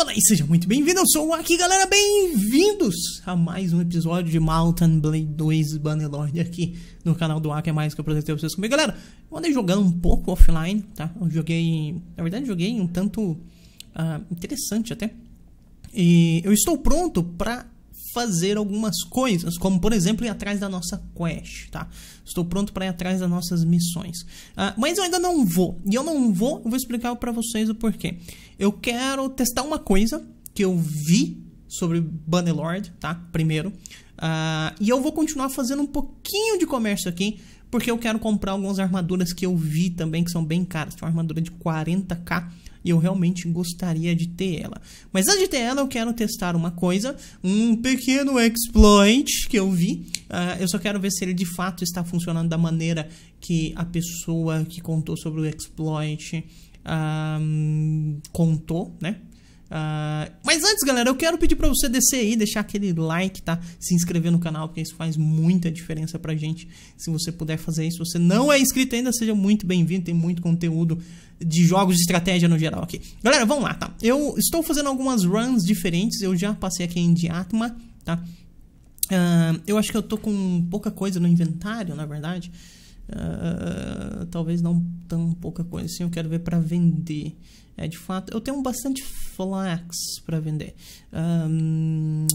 Olá e seja muito bem-vindo, eu sou o Aki, galera, bem-vindos a mais um episódio de Mountain Blade 2 Bannerlord aqui no canal do Aki, é mais que eu apresentei pra vocês comigo. Galera, eu andei jogando um pouco offline, tá? Eu joguei, na verdade joguei um tanto uh, interessante até. E eu estou pronto pra fazer algumas coisas, como por exemplo ir atrás da nossa quest, tá? Estou pronto para ir atrás das nossas missões. Uh, mas eu ainda não vou. E eu não vou, eu vou explicar para vocês o porquê. Eu quero testar uma coisa que eu vi sobre Bannerlord, tá? Primeiro. Uh, e eu vou continuar fazendo um pouquinho de comércio aqui, porque eu quero comprar algumas armaduras que eu vi também, que são bem caras. Tem uma armadura de 40k e eu realmente gostaria de ter ela. Mas antes de ter ela, eu quero testar uma coisa, um pequeno exploit que eu vi. Uh, eu só quero ver se ele de fato está funcionando da maneira que a pessoa que contou sobre o exploit um, ah, contou, né? Uh, mas antes, galera, eu quero pedir para você descer aí, deixar aquele like, tá? Se inscrever no canal, porque isso faz muita diferença pra gente. Se você puder fazer isso, se você não é inscrito ainda, seja muito bem-vindo, tem muito conteúdo de jogos de estratégia no geral aqui. Galera, vamos lá, tá? Eu estou fazendo algumas runs diferentes, eu já passei aqui em Diatma, tá? Uh, eu acho que eu tô com pouca coisa no inventário, na verdade. Uh, talvez não tão pouca coisa assim, eu quero ver para vender. É, de fato, eu tenho bastante flax para vender. Um,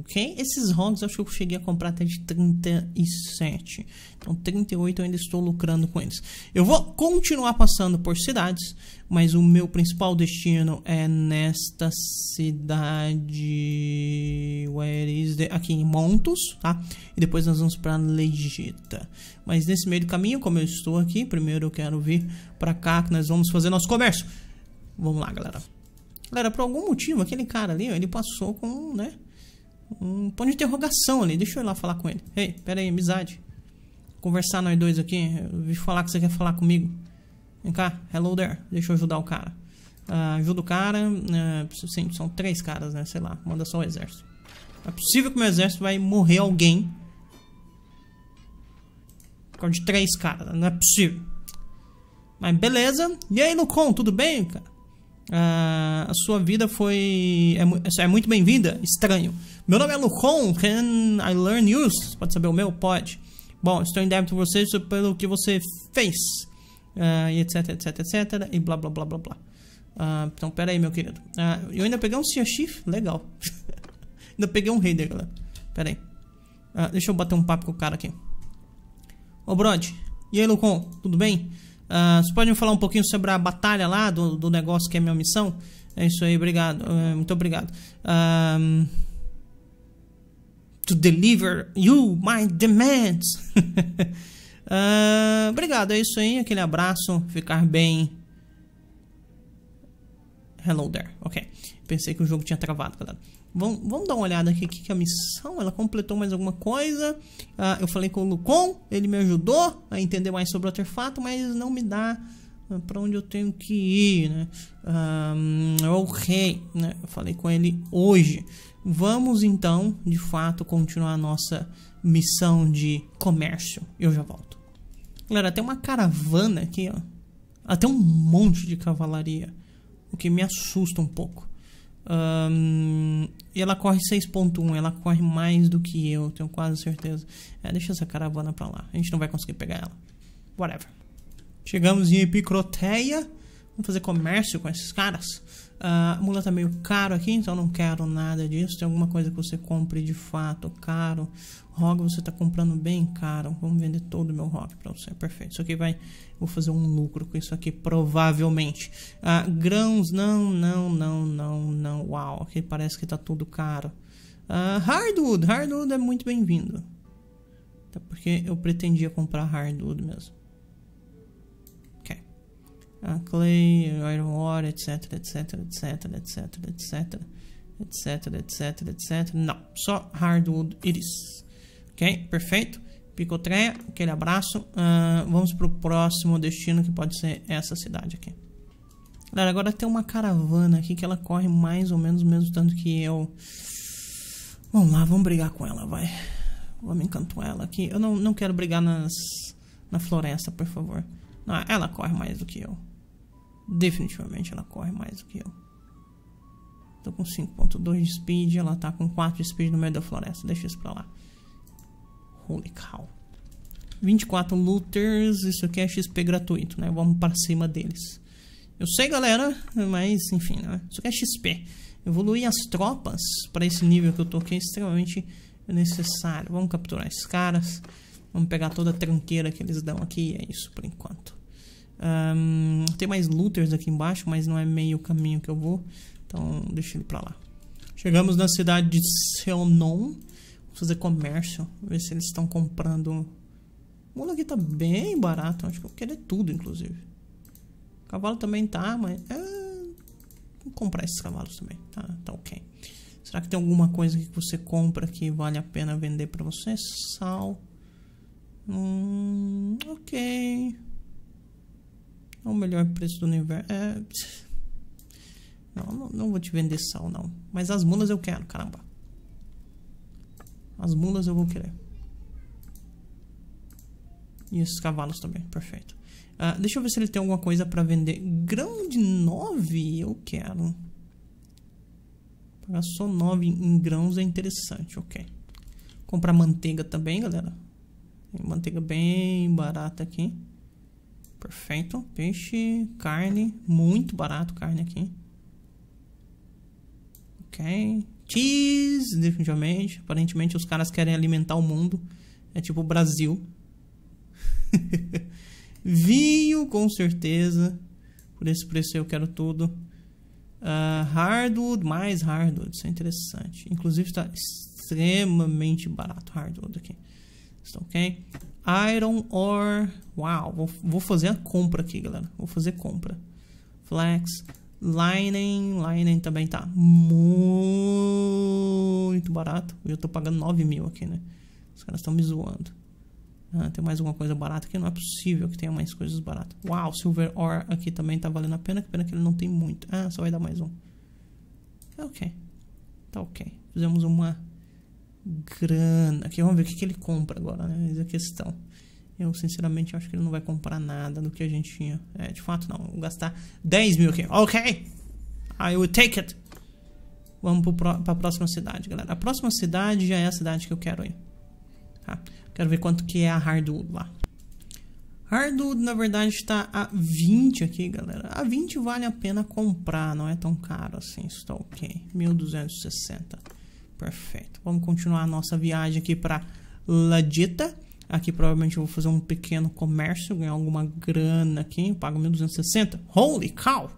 ok? Esses ROGs acho que eu cheguei a comprar até de 37. Então, 38 eu ainda estou lucrando com eles. Eu vou continuar passando por cidades, mas o meu principal destino é nesta cidade. Where is the... Aqui em Montos, tá? E depois nós vamos para Legita. Mas nesse meio do caminho, como eu estou aqui, primeiro eu quero vir para cá que nós vamos fazer nosso comércio. Vamos lá, galera. Galera, por algum motivo, aquele cara ali, ó, ele passou com, né? Um ponto de interrogação ali. Deixa eu ir lá falar com ele. Ei, hey, pera aí, amizade. Conversar nós dois aqui. Eu vi falar que você quer falar comigo. Vem cá, hello there. Deixa eu ajudar o cara. Uh, ajuda o cara. Uh, né, sim, são três caras, né? Sei lá. Manda só o exército. É possível que o meu exército vai morrer alguém. Por causa de três caras. Né, não é possível. Mas beleza. E aí, Lucon, tudo bem, cara? Ah, a sua vida foi é, é muito bem-vinda? Estranho. Meu nome é Lucon, can I learn news Pode saber o meu? Pode. Bom, estou em débito com você pelo que você fez. Uh, etc, etc, etc. E blá, blá, blá, blá, blá. Uh, então, pera aí, meu querido. Uh, eu ainda peguei um Sea Chief? Legal. ainda peguei um Raider, galera. Pera aí. Uh, deixa eu bater um papo com o cara aqui. Ô, Brod. E aí, Lucon? Tudo bem? Uh, ah, pode me falar um pouquinho sobre a batalha lá do, do negócio que é minha missão? É isso aí, obrigado. Uh, muito obrigado. Um, ah, to deliver you my demands. uh, obrigado, é isso aí. Aquele abraço. Ficar bem. Hello there. Ok. Pensei que o jogo tinha travado, galera. Vamos, vamos dar uma olhada aqui, aqui que a missão, ela completou mais alguma coisa. Ah, eu falei com o Lucon, ele me ajudou a entender mais sobre o artefato, mas não me dá ah, para onde eu tenho que ir, né? Ah, hum, o rei, né? Eu falei com ele hoje. Vamos então, de fato, continuar a nossa missão de comércio. Eu já volto. Galera, tem uma caravana aqui, ó. Até um monte de cavalaria. O que me assusta um pouco. Um, e ela corre 6.1, ela corre mais do que eu, tenho quase certeza. É, deixa essa caravana pra lá, a gente não vai conseguir pegar ela. Whatever. Chegamos em Epicroteia. Vamos fazer comércio com esses caras. Uh, a mula tá meio caro aqui, então não quero nada disso. Tem alguma coisa que você compre de fato caro. Rogue você tá comprando bem caro. Vamos vender todo o meu rock pra você. Perfeito. Isso aqui vai vou fazer um lucro com isso aqui, provavelmente. Ah, grãos, não, não, não, não, não. Uau, aqui parece que tá tudo caro. Ah, hardwood, hardwood é muito bem-vindo. Até porque eu pretendia comprar hardwood mesmo. Ok. Ah, clay, iron ore, etc, etc, etc, etc, etc, etc, etc, etc. Não, só hardwood iris. Ok, perfeito. Picotreia, aquele abraço. Uh, vamos pro próximo destino, que pode ser essa cidade aqui. Galera, agora tem uma caravana aqui que ela corre mais ou menos o mesmo tanto que eu. Vamos lá, vamos brigar com ela, vai. Vamos encantar ela aqui. Eu não, não quero brigar nas, na floresta, por favor. Não, ela corre mais do que eu. Definitivamente ela corre mais do que eu. Tô com 5.2 de speed, ela tá com 4 de speed no meio da floresta. Deixa isso pra lá. Holy cow. 24 looters, isso aqui é XP gratuito, né? Vamos para cima deles. Eu sei, galera, mas enfim, né? Isso aqui é XP. Evoluir as tropas para esse nível que eu tô aqui é extremamente necessário. Vamos capturar esses caras. Vamos pegar toda a tranqueira que eles dão aqui. É isso por enquanto. Um, tem mais looters aqui embaixo, mas não é meio caminho que eu vou. Então, deixa ele pra lá. Chegamos na cidade de Seonon fazer comércio, ver se eles estão comprando. O mulo aqui tá bem barato, acho que eu vou querer tudo, inclusive. O cavalo também tá, mas. É... Vou comprar esses cavalos também, tá, tá ok. Será que tem alguma coisa que você compra que vale a pena vender pra você? Sal. Hum, ok. É o melhor preço do universo. É... Não, não, não vou te vender sal, não. Mas as mulas eu quero, caramba. As mulas eu vou querer. E esses cavalos também, perfeito. Uh, deixa eu ver se ele tem alguma coisa para vender. Grão de 9 eu quero. Pagar só 9 em grãos é interessante, ok. Comprar manteiga também, galera. Tem manteiga bem barata aqui. Perfeito. Peixe, carne. Muito barato carne aqui. Ok. Cheese, definitivamente. Aparentemente os caras querem alimentar o mundo. É tipo o Brasil. Vinho, com certeza. Por esse preço eu quero tudo. Uh, hardwood, mais hardwood. Isso é interessante. Inclusive está extremamente barato hardwood aqui. Está ok? Iron ore. Uau, vou, vou fazer a compra aqui, galera. Vou fazer compra. Flex. Linen, Linen também tá muito barato. Eu tô pagando 9 mil aqui, né? Os caras estão me zoando. Ah, tem mais alguma coisa barata aqui? Não é possível que tenha mais coisas baratas. Uau, Silver Ore aqui também tá valendo a pena. Que pena que ele não tem muito. Ah, só vai dar mais um. Tá ok. Tá ok. Fizemos uma grana. Aqui, vamos ver o que, que ele compra agora, né? Essa é a questão eu sinceramente acho que ele não vai comprar nada do que a gente tinha. É, de fato não. Vou gastar 10 mil aqui. Ok! I will take it! Vamos pro, pra próxima cidade, galera. A próxima cidade já é a cidade que eu quero ir. Tá? Quero ver quanto que é a Hardwood lá. Hardwood, na verdade, está a 20 aqui, galera. A 20 vale a pena comprar, não é tão caro assim. Está ok. 1260. Perfeito. Vamos continuar a nossa viagem aqui para Ladita Aqui provavelmente eu vou fazer um pequeno comércio, ganhar alguma grana aqui. Eu pago 1.260. Holy cow!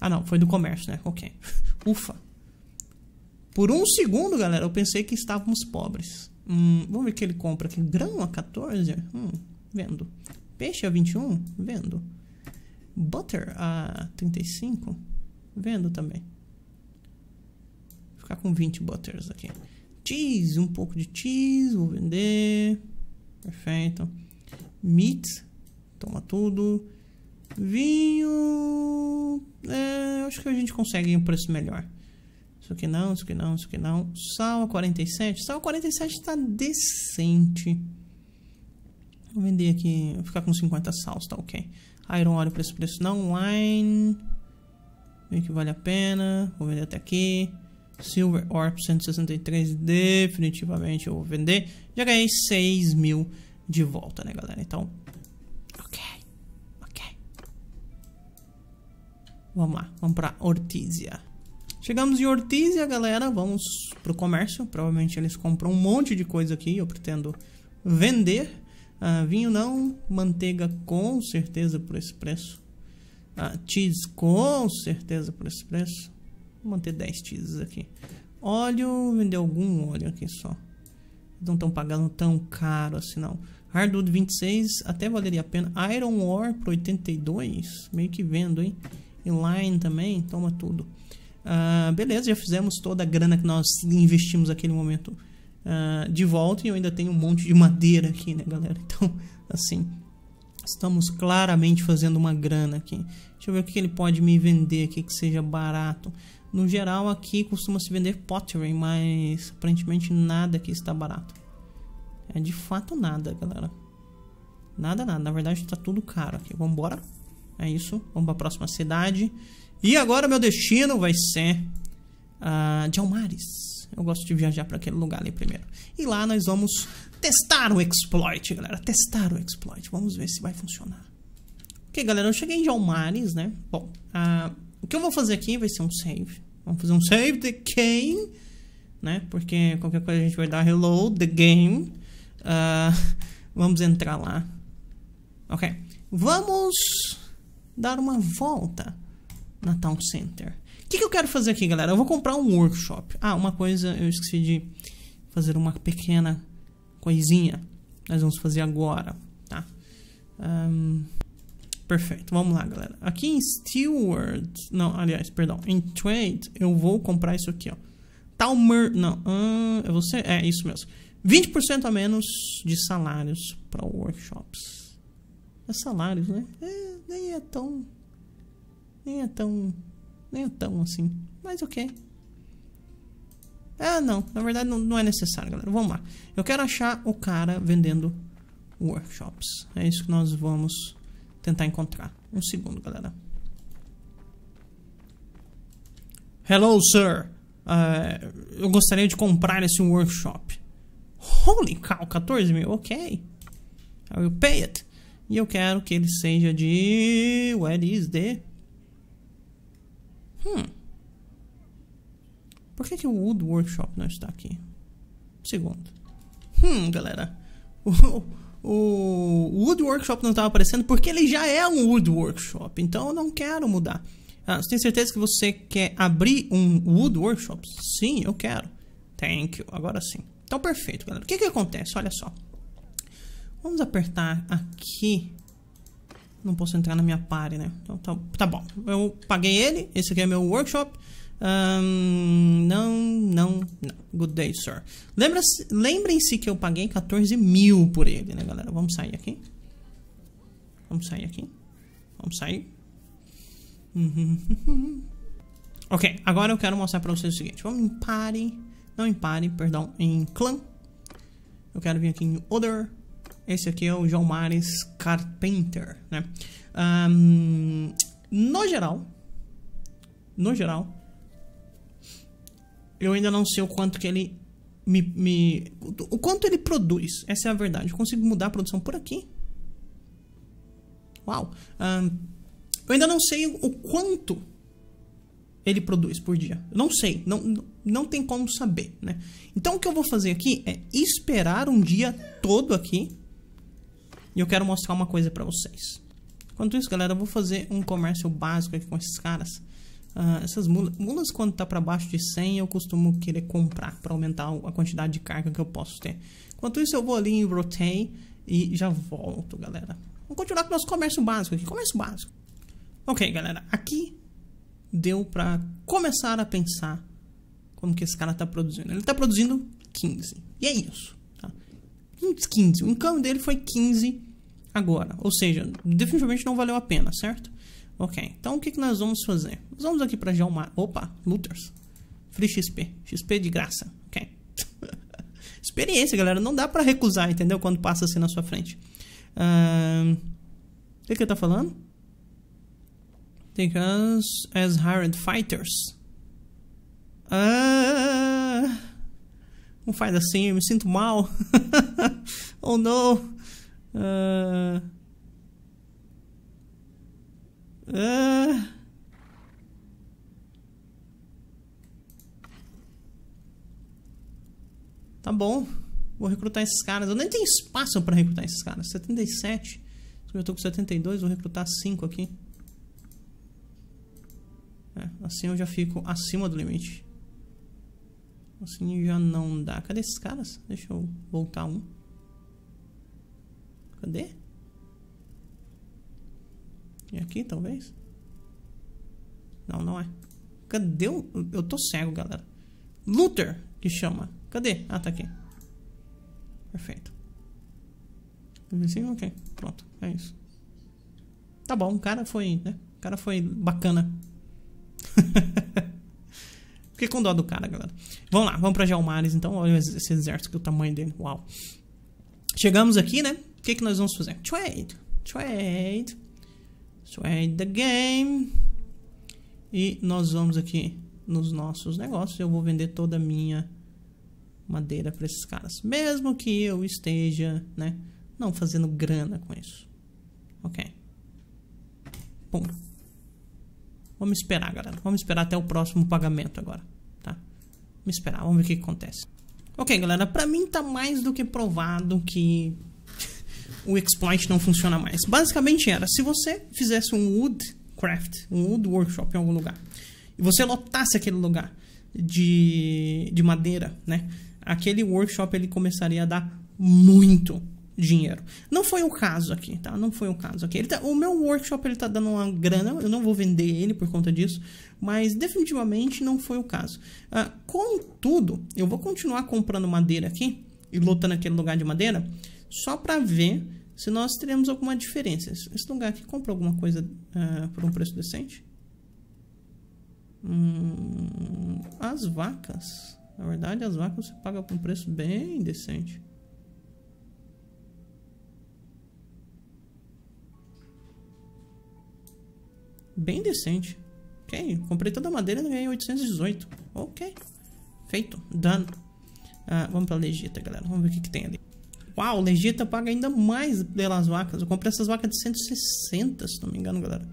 Ah não, foi do comércio, né? Ok. Ufa. Por um segundo, galera, eu pensei que estávamos pobres. Hum, vamos ver o que ele compra aqui. Grão a 14? Hum, vendo. Peixe a 21? Vendo. Butter a 35? Vendo também. Vou ficar com 20 butters aqui cheese, um pouco de cheese, vou vender. Perfeito. Meat, toma tudo. Vinho, é, acho que a gente consegue um preço melhor. Isso aqui não, isso aqui não, isso aqui não. Sal a 47. Sal a 47 está decente. Vou vender aqui, vou ficar com 50 sals, tá ok. Iron óleo preço preço não. Wine, meio que vale a pena. Vou vender até aqui. Silver Orb 163 definitivamente eu vou vender. Já ganhei 6 mil de volta, né, galera? Então, ok, ok. Vamos lá, vamos pra Ortizia. Chegamos em Ortizia, galera. Vamos pro comércio. Provavelmente eles compram um monte de coisa aqui. Eu pretendo vender. Uh, vinho não, manteiga com certeza por esse preço. Uh, cheese com certeza por esse preço. Vou manter 10 teasers aqui. Óleo, vender algum óleo aqui só. Não estão pagando tão caro assim não. Hardwood 26 até valeria a pena. Iron Ore para 82. Meio que vendo, hein? Inline também, toma tudo. Uh, beleza, já fizemos toda a grana que nós investimos naquele momento uh, de volta. E eu ainda tenho um monte de madeira aqui, né, galera? Então, assim, estamos claramente fazendo uma grana aqui. Deixa eu ver o que ele pode me vender aqui que seja barato. No geral, aqui costuma se vender pottery, mas aparentemente nada aqui está barato. É de fato nada, galera. Nada, nada. Na verdade, está tudo caro aqui. vamos embora É isso. Vamos para a próxima cidade. E agora meu destino vai ser uh, ah, de Almares. Eu gosto de viajar para aquele lugar ali primeiro. E lá nós vamos testar o exploit, galera. Testar o exploit. Vamos ver se vai funcionar. Ok, galera. Eu cheguei em Almares, né? Bom, a... Uh, o que eu vou fazer aqui vai ser um save. Vamos fazer um save the game, né? Porque qualquer coisa a gente vai dar reload the game. Uh, vamos entrar lá. Ok. Vamos dar uma volta na Town Center. O que, que eu quero fazer aqui, galera? Eu vou comprar um workshop. Ah, uma coisa eu esqueci de fazer uma pequena coisinha. Nós vamos fazer agora, tá? Um... Perfeito, vamos lá, galera. Aqui em Steward, não, aliás, perdão, em Trade, eu vou comprar isso aqui, ó. Talmer, não, hum, é você? É, isso mesmo. 20% a menos de salários para workshops. É salários, né? É, nem é tão... Nem é tão... Nem é tão assim. Mas ok. Ah, não. Na verdade, não, não é necessário, galera. Vamos lá. Eu quero achar o cara vendendo workshops. É isso que nós vamos tentar encontrar. Um segundo, galera. Hello, sir. Uh, eu gostaria de comprar esse workshop. Holy cow, 14 mil, ok. I will pay it. E eu quero que ele seja de... Where is the... Hmm. Por que, que o Wood Workshop não está aqui? Segundo. Hum, galera. o Wood Workshop não estava aparecendo porque ele já é um Wood Workshop. Então eu não quero mudar. Ah, você tem certeza que você quer abrir um Wood Workshop? Sim, eu quero. Thank you. Agora sim. Então perfeito, galera. O que que acontece? Olha só. Vamos apertar aqui. Não posso entrar na minha party, né? Então tá, tá bom. Eu paguei ele. Esse aqui é meu workshop. Um, não, não, não. Good day, sir. Lembrem-se que eu paguei 14 mil por ele, né, galera? Vamos sair aqui. Vamos sair aqui. Vamos sair. ok, agora eu quero mostrar pra vocês o seguinte. Vamos em party. Não em party, perdão. Em clã. Eu quero vir aqui em other. Esse aqui é o João Mares Carpenter, né? Um, no geral... No geral, eu ainda não sei o quanto que ele me, me, o quanto ele produz. Essa é a verdade. Eu consigo mudar a produção por aqui. Uau! Um, eu ainda não sei o quanto ele produz por dia. Eu não sei. Não, não tem como saber, né? Então, o que eu vou fazer aqui é esperar um dia todo aqui. E eu quero mostrar uma coisa pra vocês. Enquanto isso, galera, eu vou fazer um comércio básico aqui com esses caras. Uh, essas mulas, mulas quando tá para baixo de 100 eu costumo querer comprar para aumentar a quantidade de carga que eu posso ter. Enquanto isso eu vou ali em Rotain e já volto, galera. Vamos continuar com o nosso comércio básico aqui, comércio básico. Ok, galera, aqui deu para começar a pensar como que esse cara tá produzindo. Ele tá produzindo 15, e é isso. Tá? 15, o encanto dele foi 15 agora, ou seja, definitivamente não valeu a pena, certo? Ok, então o que, que nós vamos fazer? Nós vamos aqui para Geomar. Opa, Looters. Free XP. XP de graça. Ok. Experiência, galera. Não dá para recusar, entendeu? Quando passa assim na sua frente. O uh, que, que ele tá falando? us as hired fighters. Ah, não faz assim, eu me sinto mal. oh não. Uh, ah. Tá bom. Vou recrutar esses caras. Eu nem tenho espaço pra recrutar esses caras. 77. Eu tô com 72, vou recrutar 5 aqui. É, assim eu já fico acima do limite. Assim já não dá. Cadê esses caras? Deixa eu voltar um. Cadê? E aqui, talvez? Não, não é. Cadê o... Eu tô cego, galera. Luther, que chama. Cadê? Ah, tá aqui. Perfeito. Invisível? Ok. Pronto. É isso. Tá bom. O cara foi, né? O cara foi bacana. Fiquei com dó do cara, galera. Vamos lá. Vamos pra Jalmares, então. Olha esse exército que o tamanho dele. Uau. Chegamos aqui, né? O que, que nós vamos fazer? Trade. Trade. So end the game. E nós vamos aqui nos nossos negócios. Eu vou vender toda a minha madeira para esses caras. Mesmo que eu esteja, né? Não fazendo grana com isso. Ok. bom Vamos esperar, galera. Vamos esperar até o próximo pagamento agora, tá? Vamos esperar, vamos ver o que, que acontece. Ok, galera. Para mim tá mais do que provado que o exploit não funciona mais. Basicamente era, se você fizesse um Woodcraft, um Wood Workshop em algum lugar, e você lotasse aquele lugar de, de madeira, né? Aquele workshop ele começaria a dar muito dinheiro. Não foi o caso aqui, tá? Não foi o caso aqui. Tá, o meu workshop ele tá dando uma grana, eu não vou vender ele por conta disso, mas definitivamente não foi o caso. Uh, contudo, eu vou continuar comprando madeira aqui e lotando aquele lugar de madeira só para ver se nós teremos alguma diferença. Esse lugar aqui compra alguma coisa uh, por um preço decente? Hum, as vacas. Na verdade, as vacas você paga por um preço bem decente. Bem decente. Ok, comprei toda a madeira e ganhei 818. Ok, feito, done. Ah, vamos para a legita, galera. Vamos ver o que, que tem ali. Uau, Legita paga ainda mais pelas vacas. Eu comprei essas vacas de 160, se não me engano, galera.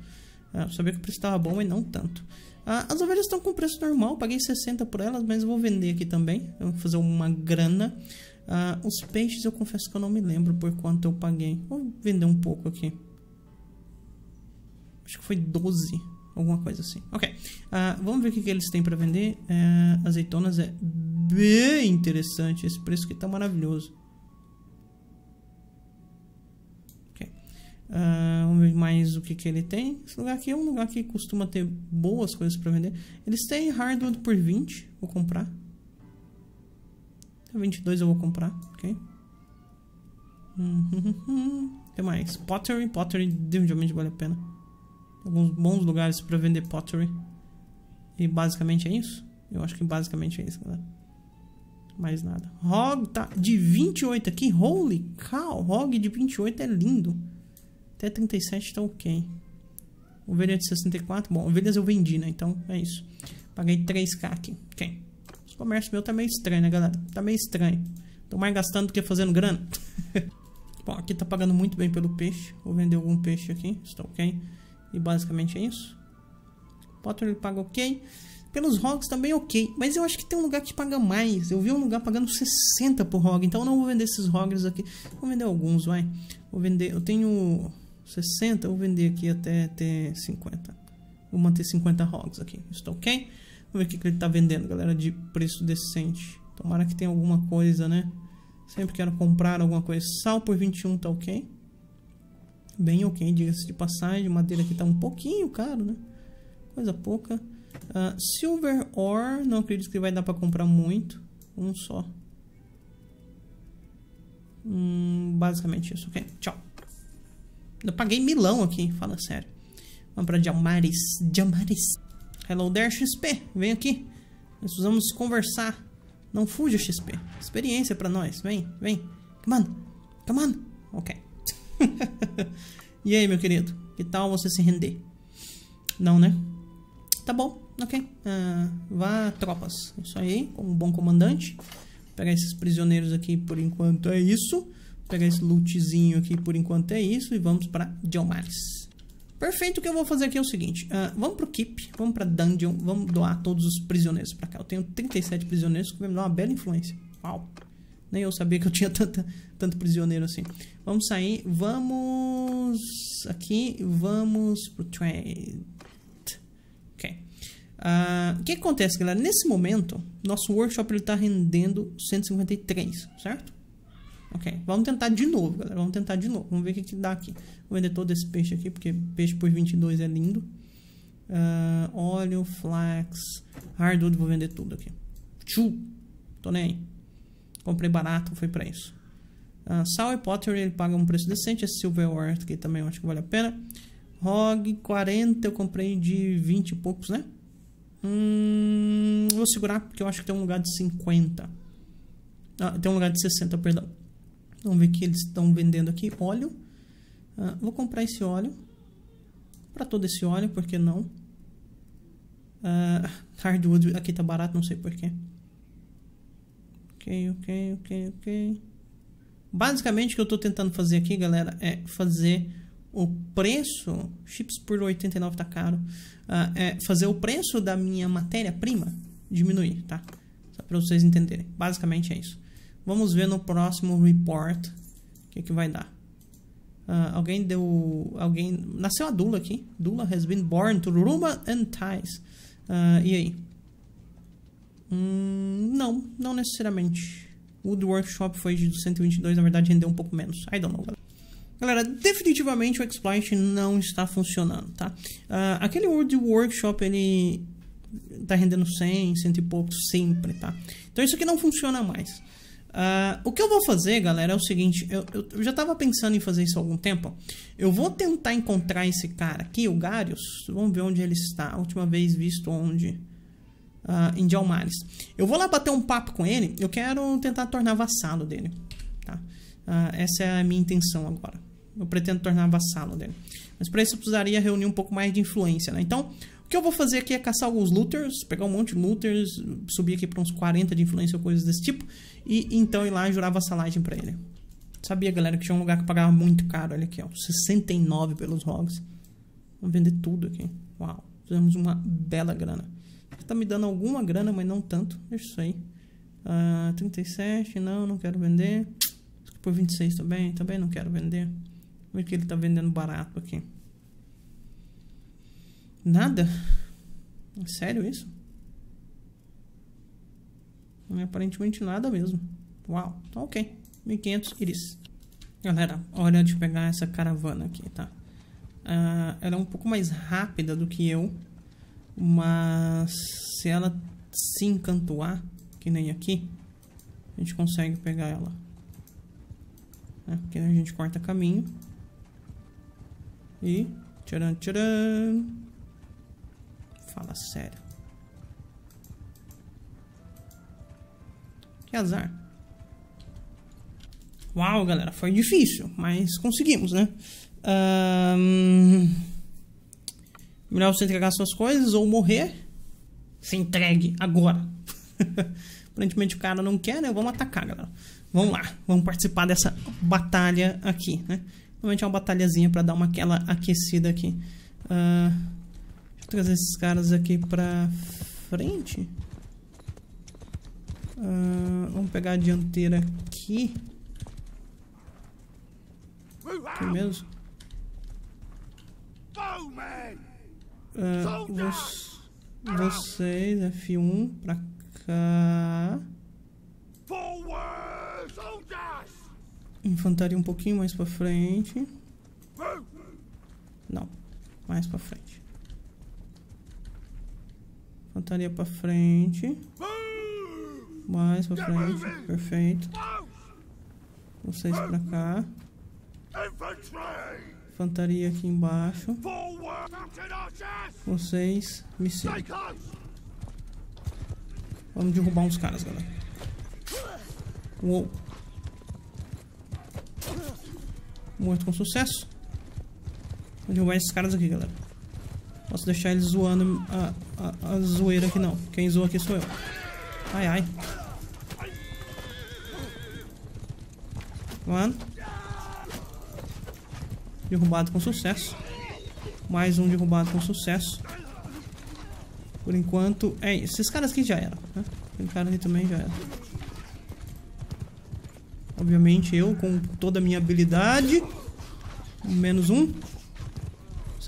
Ah, eu sabia que o preço estava bom, mas não tanto. Ah, as ovelhas estão com preço normal, paguei 60 por elas, mas vou vender aqui também. Eu vou fazer uma grana. Ah, os peixes eu confesso que eu não me lembro por quanto eu paguei. Vou vender um pouco aqui. Acho que foi 12, alguma coisa assim. Ok, ah, vamos ver o que, que eles têm para vender. É, azeitonas é bem interessante, esse preço que está maravilhoso. Uh, ah, vamos ver mais o que, que ele tem. Esse lugar aqui é um lugar que costuma ter boas coisas para vender. Eles têm hardwood por 20, vou comprar. 22 eu vou comprar, ok? Hum, hum, hum, que mais? Pottery, pottery definitivamente vale a pena. Alguns bons lugares para vender pottery. E basicamente é isso? Eu acho que basicamente é isso, galera. Mais nada. Rog tá de 28 aqui. Holy cow! Rog de 28 é lindo. Até 37 tá então, ok. Ovelha é de 64. Bom, ovelhas eu vendi, né? Então é isso. Paguei 3k aqui. Ok. Os comércios meu tá meio estranho, né, galera? Tá meio estranho. Tô mais gastando do que fazendo grana. Bom, aqui tá pagando muito bem pelo peixe. Vou vender algum peixe aqui. Está ok. E basicamente é isso. Potter ele paga ok. Pelos rogs também ok. Mas eu acho que tem um lugar que paga mais. Eu vi um lugar pagando 60 por rog. Então eu não vou vender esses rogs aqui. Vou vender alguns, vai. Vou vender. Eu tenho 60, vou vender aqui até ter 50. Vou manter 50 hogs aqui, está ok? Vamos ver o que ele está vendendo, galera, de preço decente. Tomara que tenha alguma coisa, né? Sempre quero comprar alguma coisa. Sal por 21 tá ok. Bem ok, diga-se de passagem. Madeira aqui tá um pouquinho caro, né? Coisa pouca. Uh, silver ore, não acredito que vai dar para comprar muito. Um só. Hum, basicamente isso, ok? Tchau. Eu paguei milão aqui, fala sério. Vamos pra Diamaris. Diamaris. Hello there, XP. Vem aqui. Nós precisamos conversar. Não fuja, XP. Experiência pra nós. Vem, vem. Come on. Come on. Ok. e aí, meu querido? Que tal você se render? Não, né? Tá bom. Ok. Uh, vá, tropas. Isso aí, como um bom comandante. Vou pegar esses prisioneiros aqui por enquanto. É isso pegar esse lootzinho aqui por enquanto é isso. E vamos para Jomaris. Perfeito, o que eu vou fazer aqui é o seguinte. Uh, vamos pro Keep, vamos pra Dungeon, vamos doar todos os prisioneiros pra cá. Eu tenho 37 prisioneiros, que vai me dar uma bela influência. Uau! Nem eu sabia que eu tinha tanta, tanto prisioneiro assim. Vamos sair, vamos... Aqui, vamos pro Trade. Ok. Ah, o uh, que acontece, galera? Nesse momento, nosso workshop ele tá rendendo 153, certo? Ok, vamos tentar de novo, galera. Vamos tentar de novo. Vamos ver o que, que dá aqui. Vou vender todo esse peixe aqui, porque peixe por 22 é lindo. Uh, óleo, flax, hardwood, vou vender tudo aqui. Tchu! Tô nem aí. Comprei barato, foi pra isso. Uh, sal e pottery, ele paga um preço decente. Esse silverware aqui também eu acho que vale a pena. ROG 40 eu comprei de 20 e poucos, né? Hum, vou segurar porque eu acho que tem um lugar de 50. Ah, tem um lugar de 60, perdão. Vamos ver que eles estão vendendo aqui. Óleo. Ah, vou comprar esse óleo. Para todo esse óleo, por que não? Ah, hardwood aqui tá barato, não sei porquê. Ok, ok, ok, ok. Basicamente, o que eu estou tentando fazer aqui, galera, é fazer o preço... Chips por 89 tá caro. Uh, é fazer o preço da minha matéria-prima diminuir, tá? Só para vocês entenderem. Basicamente é isso. Vamos ver no próximo report o que, que vai dar. Uh, alguém deu. Alguém. Nasceu a Dula aqui. Dula has been born to Ruba and Thais. Uh, e aí? Hum, não, não necessariamente. Wood workshop foi de 122, na verdade rendeu um pouco menos. I don't know, galera. Galera, definitivamente o exploit não está funcionando, tá? Uh, aquele Wood Workshop, ele tá rendendo 100, 100 e pouco sempre, tá? Então isso aqui não funciona mais. Uh, o que eu vou fazer, galera, é o seguinte: eu, eu já estava pensando em fazer isso há algum tempo. Eu vou tentar encontrar esse cara aqui, o Garius. Vamos ver onde ele está. última vez visto onde? Uh, em Dialmares. Eu vou lá bater um papo com ele. Eu quero tentar tornar vassalo dele. Tá? Uh, essa é a minha intenção agora. Eu pretendo tornar vassalo dele. Mas para isso eu precisaria reunir um pouco mais de influência. Né? Então, que eu vou fazer aqui é caçar alguns looters, pegar um monte de looters, subir aqui para uns 40 de influência ou coisas desse tipo, e então ir lá e jurar vassalagem para ele. Sabia, galera, que tinha um lugar que pagava muito caro, olha aqui, ó, 69 pelos rogues. Vamos vender tudo aqui, uau, fizemos uma bela grana. Tá me dando alguma grana, mas não tanto, deixa isso aí. Uh, ah, 37, não, não quero vender. Por 26 também, também não quero vender. Porque ele tá vendendo barato aqui. Nada? é Sério isso? É aparentemente nada mesmo. Uau, tá ok. 1500 iris. Galera, hora de pegar essa caravana aqui, tá? Ah, ela é um pouco mais rápida do que eu, mas se ela se encantuar que nem aqui, a gente consegue pegar ela. Aqui é, a gente corta caminho. E... Tcharam, tcharam! Fala sério. Que azar. Uau, galera, foi difícil, mas conseguimos, né? Um... Melhor você entregar suas coisas ou morrer. Se entregue agora. Aparentemente o cara não quer, né? Vamos atacar, galera. Vamos lá, vamos participar dessa batalha aqui, né? Normalmente é uma batalhazinha para dar uma aquela aquecida aqui. Uh trazer esses caras aqui pra frente. Uh, vamos pegar a dianteira aqui. Aqui mesmo. Uh, ah, vos, vocês, F1 pra cá. Infantaria um pouquinho mais pra frente. Não, mais pra frente. Infantaria pra frente. Mais pra frente. Perfeito. Vocês pra cá. Infantaria aqui embaixo. Vocês me sigam. Vamos derrubar uns caras, galera. Uou. Morto com sucesso. Vamos derrubar esses caras aqui, galera. Posso deixar eles zoando a, a, a zoeira aqui não. Quem zoa aqui sou eu. Ai, ai. Mano. Derrubado com sucesso. Mais um derrubado com sucesso. Por enquanto, é isso. Esses caras aqui já eram, né? Aquele cara ali também já era. Obviamente eu, com toda a minha habilidade... Menos um.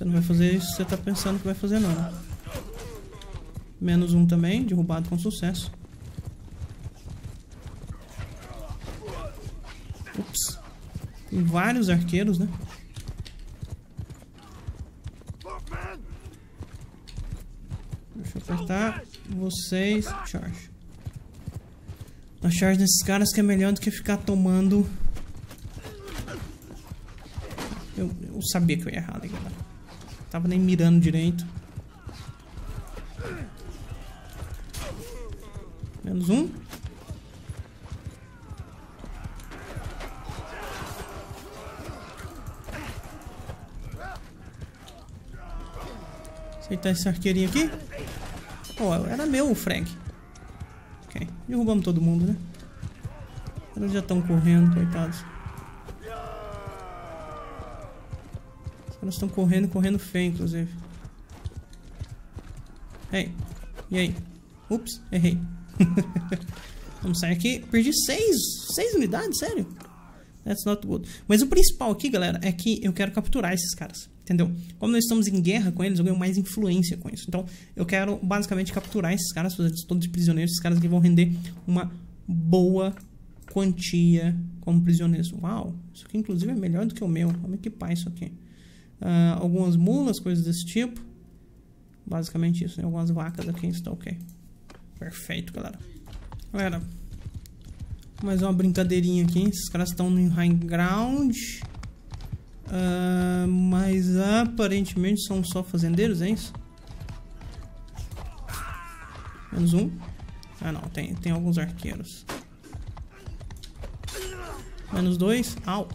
Você não vai fazer isso que você tá pensando que vai fazer, não. Menos um também, derrubado com sucesso. Ups. Tem vários arqueiros, né? Deixa eu apertar vocês. Charge. A charge desses caras que é melhor do que ficar tomando... Eu, eu sabia que eu ia errar, né, galera. Tava nem mirando direito. Menos um. Aceitar esse arqueirinho aqui. Oh, era meu o Frank. Ok. Derrubamos todo mundo, né? Eles já estão correndo, coitados. caras estão correndo, correndo feio, inclusive. Ei, e aí? Ups, errei. Vamos sair aqui. Perdi seis, seis unidades, sério? That's not good. Mas o principal aqui, galera, é que eu quero capturar esses caras, entendeu? Como nós estamos em guerra com eles, eu ganho mais influência com isso. Então, eu quero basicamente capturar esses caras, fazer eles todos de prisioneiros. Esses caras aqui vão render uma boa quantia como prisioneiros. Uau, isso aqui inclusive é melhor do que o meu. Vamos equipar isso aqui uh, algumas mulas, coisas desse tipo. Basicamente isso, né? Algumas vacas aqui, está ok. Perfeito, galera. Galera, mais uma brincadeirinha aqui. Esses caras estão no high ground. Uh, mas aparentemente são só fazendeiros, é isso? Menos um. Ah não, tem, tem alguns arqueiros. Menos dois. Au.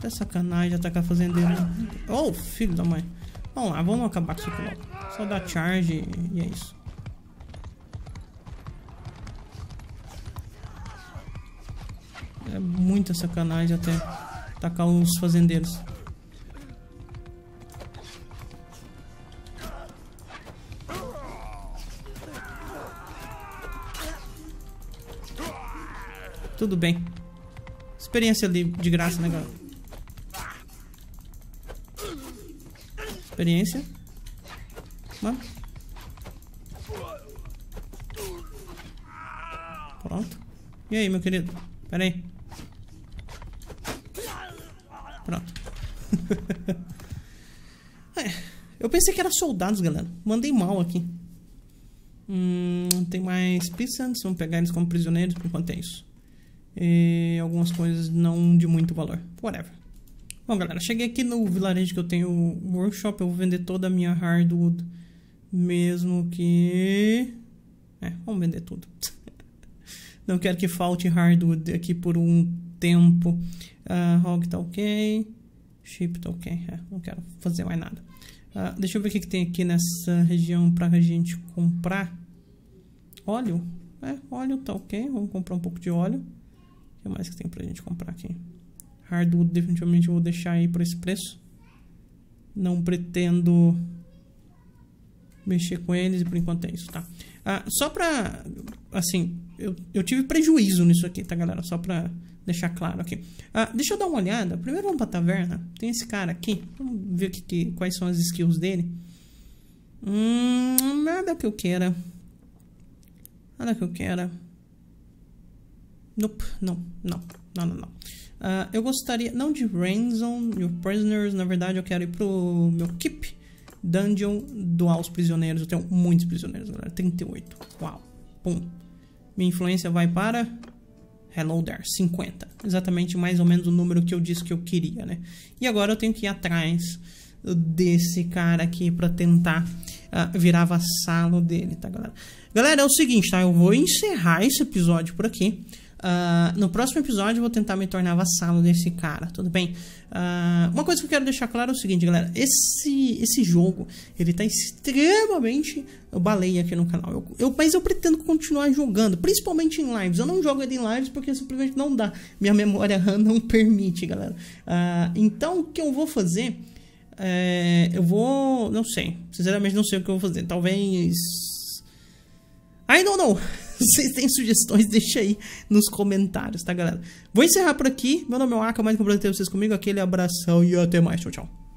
Tá sacanagem tá atacar fazendeiro. Oh, filho da mãe. Vamos lá, vamos acabar com isso aqui logo. Só dá charge e é isso. É muita sacanagem até atacar os fazendeiros. Tudo bem. Experiência de graça, né, galera? Experiência. Né? Pronto. E aí, meu querido? Pera aí. Pronto. É, eu pensei que era soldados, galera. Mandei mal aqui. Hum, tem mais peasants. Vamos pegar eles como prisioneiros por enquanto é isso. E algumas coisas não de muito valor. Whatever. Bom, galera, cheguei aqui no vilarejo que eu tenho um workshop. Eu vou vender toda a minha hardwood. Mesmo que... É, vamos vender tudo. Não quero que falte hardwood aqui por um tempo. Uh, ah, hog tá ok. Chip tá ok. É, não quero fazer mais nada. Uh, deixa eu ver o que, que tem aqui nessa região pra gente comprar. Óleo. É, óleo tá ok. Vamos comprar um pouco de óleo. O que mais que tem pra gente comprar aqui? Hardwood definitivamente eu vou deixar aí por esse preço. Não pretendo mexer com eles e por enquanto é isso, tá? Ah, só pra... Assim, eu, eu tive prejuízo nisso aqui, tá, galera? Só pra deixar claro aqui. Ah, deixa eu dar uma olhada. Primeiro vamos pra taverna. Tem esse cara aqui. Vamos ver que, que, quais são as skills dele. Hum, nada que eu queira. Nada que eu queira. Nope, não, não, não, não, não. Uh, eu gostaria, não de Ransom e o Prisoners, na verdade eu quero ir pro meu Keep Dungeon doar os prisioneiros. Eu tenho muitos prisioneiros, galera, 38. Uau, pum. Minha influência vai para Hello There, 50. Exatamente mais ou menos o número que eu disse que eu queria, né? E agora eu tenho que ir atrás desse cara aqui para tentar uh, virar vassalo dele, tá, galera? Galera, é o seguinte, tá? Eu vou encerrar esse episódio por aqui. Uh, no próximo episódio eu vou tentar me tornar vassalo desse cara, tudo bem? Uh, uma coisa que eu quero deixar claro é o seguinte, galera. Esse, esse jogo, ele tá extremamente baleia aqui no canal. Eu, eu, mas eu pretendo continuar jogando, principalmente em lives. Eu não jogo ele em lives porque simplesmente não dá. Minha memória RAM não permite, galera. Uh, então, o que eu vou fazer... É, eu vou... Não sei. Sinceramente, não sei o que eu vou fazer. Talvez... I don't know vocês têm sugestões, deixa aí nos comentários, tá, galera? Vou encerrar por aqui. Meu nome é Waka, mais um prazer ter vocês comigo. Aquele abração e até mais. Tchau, tchau.